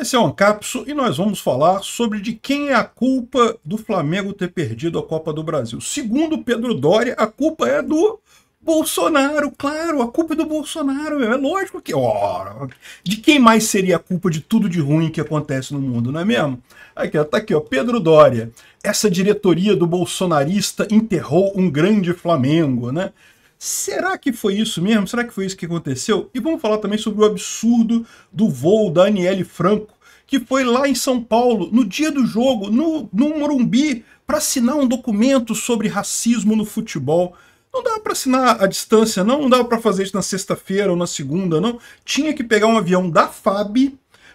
Esse é o Ancapso e nós vamos falar sobre de quem é a culpa do Flamengo ter perdido a Copa do Brasil. Segundo Pedro Doria, a culpa é do Bolsonaro, claro, a culpa é do Bolsonaro, é lógico que. Ó, de quem mais seria a culpa de tudo de ruim que acontece no mundo, não é mesmo? Aqui, ó, tá aqui, ó, Pedro Doria. Essa diretoria do bolsonarista enterrou um grande Flamengo, né? Será que foi isso mesmo? Será que foi isso que aconteceu? E vamos falar também sobre o absurdo do voo da Aniele Franco, que foi lá em São Paulo, no dia do jogo, no, no Morumbi, para assinar um documento sobre racismo no futebol. Não dava para assinar à distância, não. Não dava para fazer isso na sexta-feira ou na segunda, não. Tinha que pegar um avião da FAB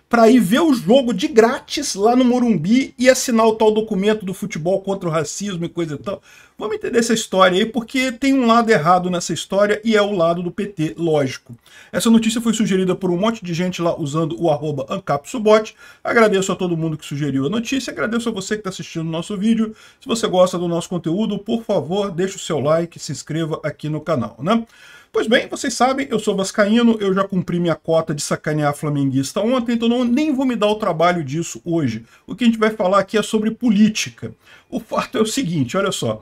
para ir ver o jogo de grátis lá no Morumbi e assinar o tal documento do futebol contra o racismo e coisa e tal. Vamos entender essa história aí, porque tem um lado errado nessa história e é o lado do PT, lógico. Essa notícia foi sugerida por um monte de gente lá usando o arroba AncapSubot. Agradeço a todo mundo que sugeriu a notícia, agradeço a você que está assistindo o nosso vídeo. Se você gosta do nosso conteúdo, por favor, deixe o seu like, se inscreva aqui no canal, né? Pois bem, vocês sabem, eu sou vascaíno, eu já cumpri minha cota de sacanear flamenguista ontem, então não, nem vou me dar o trabalho disso hoje. O que a gente vai falar aqui é sobre política. O fato é o seguinte, olha só.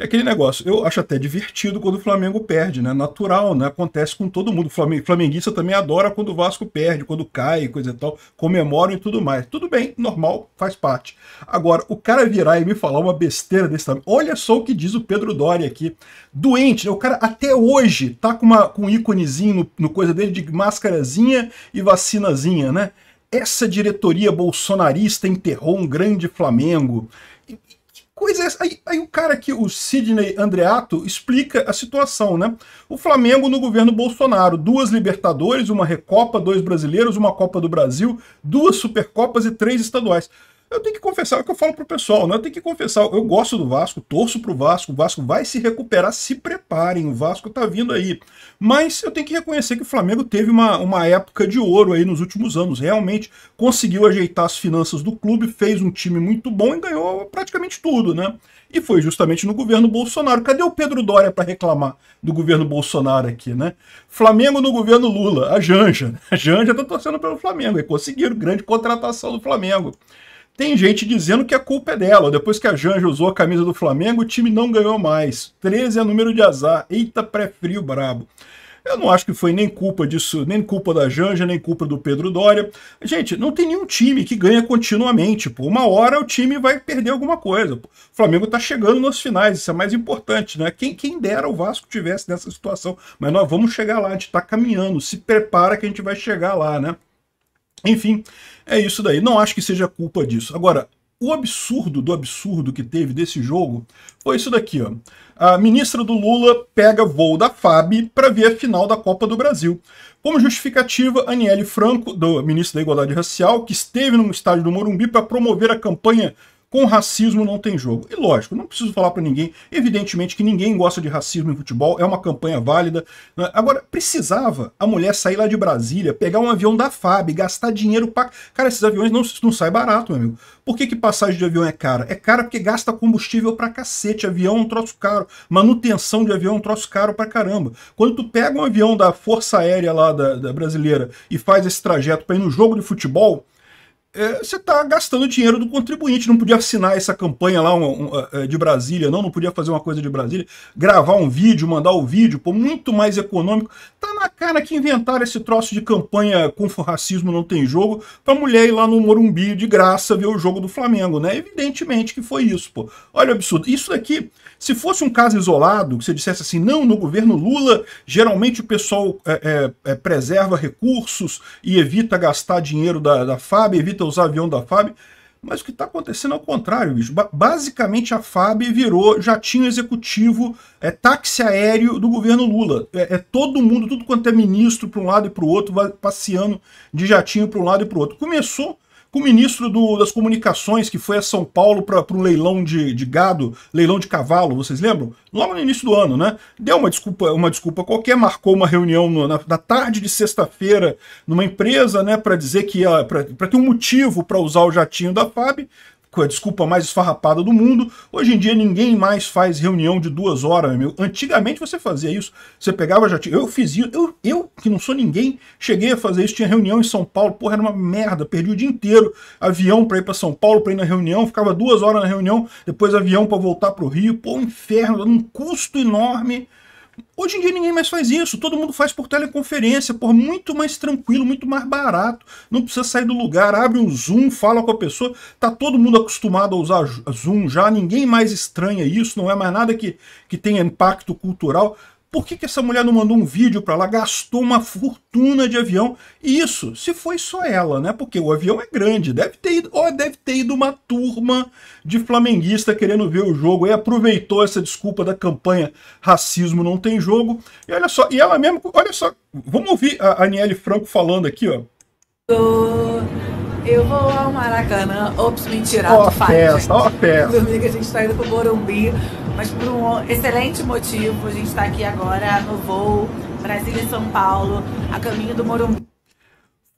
É aquele negócio, eu acho até divertido quando o Flamengo perde, né? Natural, né? Acontece com todo mundo. flamenguista também adora quando o Vasco perde, quando cai, coisa e tal, comemoram e tudo mais. Tudo bem, normal, faz parte. Agora, o cara virar e me falar uma besteira desse tamanho. Olha só o que diz o Pedro Doria aqui. Doente, né? O cara até hoje tá com, uma, com um íconezinho no, no coisa dele de máscarazinha e vacinazinha, né? Essa diretoria bolsonarista enterrou um grande Flamengo coisa é essa? Aí, aí o cara aqui, o Sidney Andreato, explica a situação, né? O Flamengo no governo Bolsonaro, duas Libertadores, uma Recopa, dois brasileiros, uma Copa do Brasil, duas Supercopas e três estaduais. Eu tenho que confessar é o que eu falo pro pessoal, né? Eu tenho que confessar, eu gosto do Vasco, torço pro Vasco, o Vasco vai se recuperar, se preparem, o Vasco tá vindo aí. Mas eu tenho que reconhecer que o Flamengo teve uma, uma época de ouro aí nos últimos anos, realmente conseguiu ajeitar as finanças do clube, fez um time muito bom e ganhou praticamente tudo, né? E foi justamente no governo Bolsonaro. Cadê o Pedro Dória para reclamar do governo Bolsonaro aqui, né? Flamengo no governo Lula, a Janja. Né? A Janja tá torcendo pelo Flamengo e conseguiram grande contratação do Flamengo. Tem gente dizendo que a culpa é dela. Depois que a Janja usou a camisa do Flamengo, o time não ganhou mais. 13 é número de azar. Eita, pré-frio brabo. Eu não acho que foi nem culpa disso, nem culpa da Janja, nem culpa do Pedro Dória. Gente, não tem nenhum time que ganha continuamente. Pô. Uma hora o time vai perder alguma coisa. Pô. O Flamengo tá chegando nas finais, isso é mais importante, né? Quem, quem dera o Vasco tivesse nessa situação. Mas nós vamos chegar lá, a gente tá caminhando. Se prepara que a gente vai chegar lá, né? Enfim, é isso daí. Não acho que seja culpa disso. Agora, o absurdo do absurdo que teve desse jogo foi isso daqui, ó. A ministra do Lula pega voo da FAB para ver a final da Copa do Brasil. Como justificativa, Aniele Franco, do ministro da Igualdade Racial, que esteve no estádio do Morumbi para promover a campanha com racismo não tem jogo. E lógico, não preciso falar para ninguém, evidentemente que ninguém gosta de racismo em futebol, é uma campanha válida. Né? Agora, precisava a mulher sair lá de Brasília, pegar um avião da FAB, gastar dinheiro para. Cara, esses aviões não, não saem barato, meu amigo. Por que, que passagem de avião é cara? É cara porque gasta combustível pra cacete. Avião é um troço caro. Manutenção de avião é um troço caro pra caramba. Quando tu pega um avião da Força Aérea lá da, da brasileira e faz esse trajeto para ir no jogo de futebol, é, você está gastando dinheiro do contribuinte. Não podia assinar essa campanha lá um, um, é, é, de Brasília, não, não podia fazer uma coisa de Brasília, gravar um vídeo, mandar o um vídeo, pô, muito mais econômico. Tá na cara que inventaram esse troço de campanha com racismo não tem jogo pra mulher ir lá no Morumbi de graça ver o jogo do Flamengo, né? Evidentemente que foi isso, pô. Olha o absurdo. Isso daqui se fosse um caso isolado, que você dissesse assim, não, no governo Lula, geralmente o pessoal é, é, é, preserva recursos e evita gastar dinheiro da, da FAB, evita usar avião da FAB. Mas o que está acontecendo é o contrário, bicho. basicamente a FAB virou jatinho executivo, é táxi aéreo do governo Lula. É, é todo mundo, tudo quanto é ministro para um lado e para o outro, passeando de jatinho para um lado e para o outro. Começou com o ministro do, das comunicações que foi a São Paulo para um leilão de, de, gado, leilão de cavalo, vocês lembram? Logo no início do ano, né? Deu uma desculpa, uma desculpa qualquer, marcou uma reunião no, na, na, tarde de sexta-feira numa empresa, né, para dizer que para ter um motivo para usar o jatinho da FAB com a desculpa mais esfarrapada do mundo. Hoje em dia ninguém mais faz reunião de duas horas, meu. Antigamente você fazia isso. Você pegava, já tinha. Eu fiz isso. Eu, eu, que não sou ninguém, cheguei a fazer isso. Tinha reunião em São Paulo, porra, era uma merda. Perdi o dia inteiro. Avião pra ir pra São Paulo, pra ir na reunião. Ficava duas horas na reunião, depois avião pra voltar pro Rio. Pô, um inferno, um custo enorme Hoje em dia ninguém mais faz isso, todo mundo faz por teleconferência, por muito mais tranquilo, muito mais barato. Não precisa sair do lugar, abre um Zoom, fala com a pessoa. Tá todo mundo acostumado a usar Zoom já, ninguém mais estranha isso, não é mais nada que, que tenha impacto cultural. Por que, que essa mulher não mandou um vídeo para lá? Gastou uma fortuna de avião. E isso, se foi só ela, né? Porque o avião é grande. Deve ter ido, deve ter ido uma turma de flamenguista querendo ver o jogo. E aproveitou essa desculpa da campanha Racismo não tem jogo. E olha só, e ela mesmo, olha só, vamos ouvir a Aniele Franco falando aqui, ó. Eu vou ao Maracanã. Ops, mentira. Ó, a festa, ó, a festa. Domingo a gente tá indo pro Morumbi mas por um excelente motivo, a gente está aqui agora no voo Brasília e São Paulo, a caminho do Morumbi.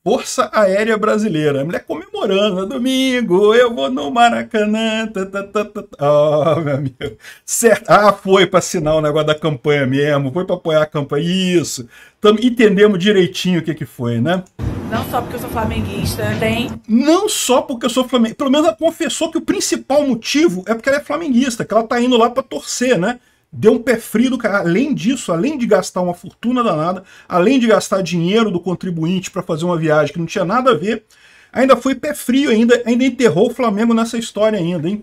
Força Aérea Brasileira. A mulher comemorando. É domingo, eu vou no Maracanã. Tá, tá, tá, tá, tá. Oh, meu amigo. Certo. Ah, foi para assinar o negócio da campanha mesmo. Foi para apoiar a campanha. Isso. Tamo entendemos direitinho o que, que foi, né? Não só porque eu sou flamenguista, tem. Não só porque eu sou flamenguista. Pelo menos ela confessou que o principal motivo é porque ela é flamenguista, que ela tá indo lá para torcer, né? Deu um pé frio do cara. Além disso, além de gastar uma fortuna danada, além de gastar dinheiro do contribuinte para fazer uma viagem que não tinha nada a ver, ainda foi pé frio ainda, ainda enterrou o Flamengo nessa história ainda, hein?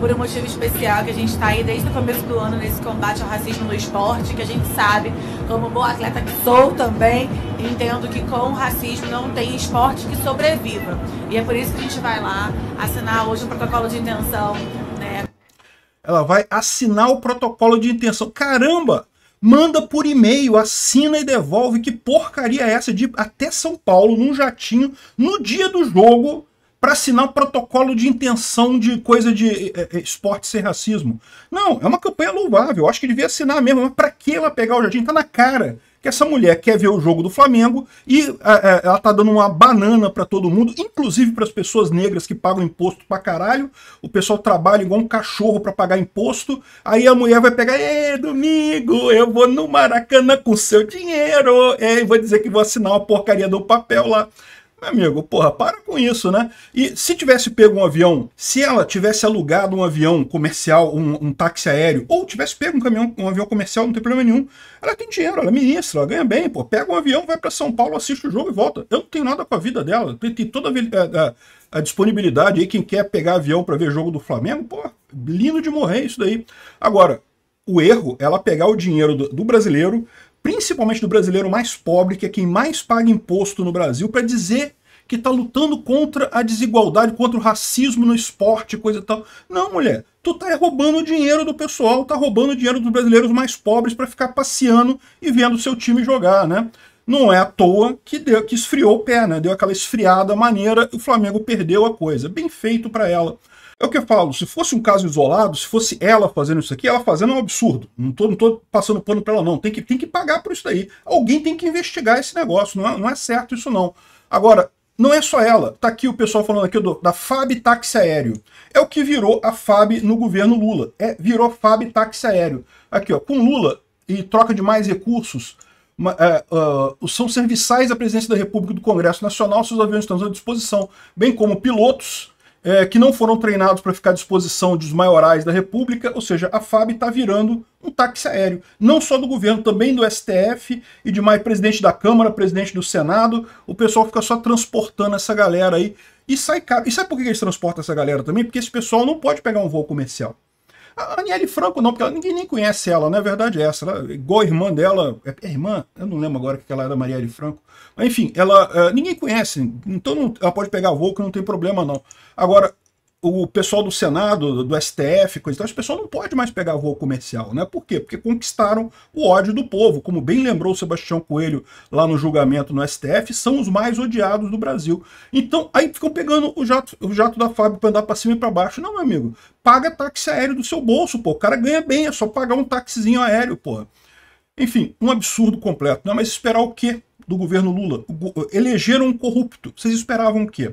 por um motivo especial que a gente está aí desde o começo do ano nesse combate ao racismo no esporte, que a gente sabe, como boa atleta que sou também, entendo que com o racismo não tem esporte que sobreviva. E é por isso que a gente vai lá assinar hoje um protocolo de intenção. Né? Ela vai assinar o protocolo de intenção. Caramba! Manda por e-mail, assina e devolve. Que porcaria é essa de até São Paulo, num jatinho, no dia do jogo, para assinar um protocolo de intenção de coisa de eh, eh, eh, esporte ser racismo. Não, é uma campanha louvável. Eu acho que devia assinar mesmo. Mas para que ela pegar o jardim? Tá na cara que essa mulher quer ver o jogo do Flamengo e ela tá dando uma banana para todo mundo, inclusive para as pessoas negras que pagam imposto para caralho. O pessoal trabalha igual um cachorro para pagar imposto. Aí a mulher vai pegar, é domingo, eu vou no Maracanã com seu dinheiro, é, e vou dizer que vou assinar uma porcaria do papel lá. Meu amigo, porra, para com isso, né? E se tivesse pego um avião, se ela tivesse alugado um avião comercial, um, um táxi aéreo, ou tivesse pego um caminhão, um avião comercial, não tem problema nenhum. Ela tem dinheiro, ela é ministra, ela ganha bem, pô. Pega um avião, vai para São Paulo, assiste o jogo e volta. Eu não tenho nada com a vida dela. Tem, tem toda a, a, a, disponibilidade aí, quem quer pegar avião para ver jogo do Flamengo, pô, lindo de morrer isso daí. Agora, o erro, é ela pegar o dinheiro do, do brasileiro, principalmente do brasileiro mais pobre, que é quem mais paga imposto no Brasil, para dizer que está lutando contra a desigualdade, contra o racismo no esporte, coisa e tal. Não, mulher, tu tá roubando o dinheiro do pessoal, tá roubando o dinheiro dos brasileiros mais pobres para ficar passeando e vendo o seu time jogar, né? Não é à toa que, deu, que esfriou o pé, né? Deu aquela esfriada maneira e o Flamengo perdeu a coisa. Bem feito para ela. É o que eu falo, se fosse um caso isolado, se fosse ela fazendo isso aqui, ela fazendo é um absurdo. Não tô, não tô passando pano para ela, não. Tem que, tem que pagar por isso daí. Alguém tem que investigar esse negócio. Não é, não é certo isso, não. Agora, não é só ela. Tá aqui o pessoal falando aqui do, da FAB táxi aéreo. É o que virou a FAB no governo Lula. É, virou FAB táxi aéreo. Aqui, ó, com Lula e troca de mais recursos, uma, uh, é, uh, são serviçais à presidência da República e do Congresso Nacional, seus aviões estão à disposição, bem como pilotos é, que não foram treinados para ficar à disposição dos maiorais da República, ou seja, a FAB está virando um táxi aéreo, não só do governo, também do STF e de mais presidente da Câmara, presidente do Senado, o pessoal fica só transportando essa galera aí e sai caro. E sabe por que eles transportam essa galera também? Porque esse pessoal não pode pegar um voo comercial. A Aniele Franco não, porque ninguém nem conhece ela, não é verdade essa. Ela, é igual a irmã dela, é, é irmã? Eu não lembro agora que ela era Marielle Franco. Mas enfim, ela, uh, ninguém conhece, então não, ela pode pegar voo que não tem problema não. Agora, o pessoal do Senado, do STF, coisa e tal, esse pessoal não pode mais pegar voo comercial, né? Por quê? Porque conquistaram o ódio do povo. Como bem lembrou Sebastião Coelho lá no julgamento no STF, são os mais odiados do Brasil. Então, aí ficam pegando o jato, o jato da Fábio para andar para cima e para baixo. Não, meu amigo, paga táxi aéreo do seu bolso, pô. O cara ganha bem, é só pagar um táxizinho aéreo, pô. Enfim, um absurdo completo. né? mas esperar o quê do governo Lula? Elegeram um corrupto. Vocês esperavam o quê?